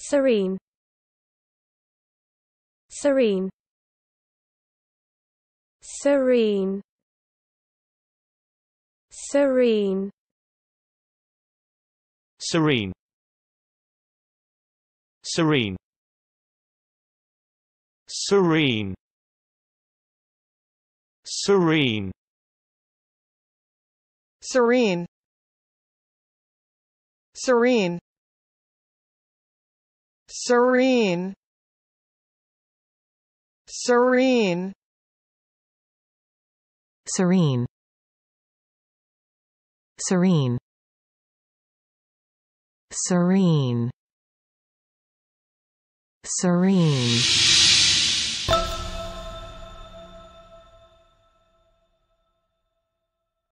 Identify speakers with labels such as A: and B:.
A: serene serene serene serene serene serene serene serene serene serene serene serene serene serene serene
B: serene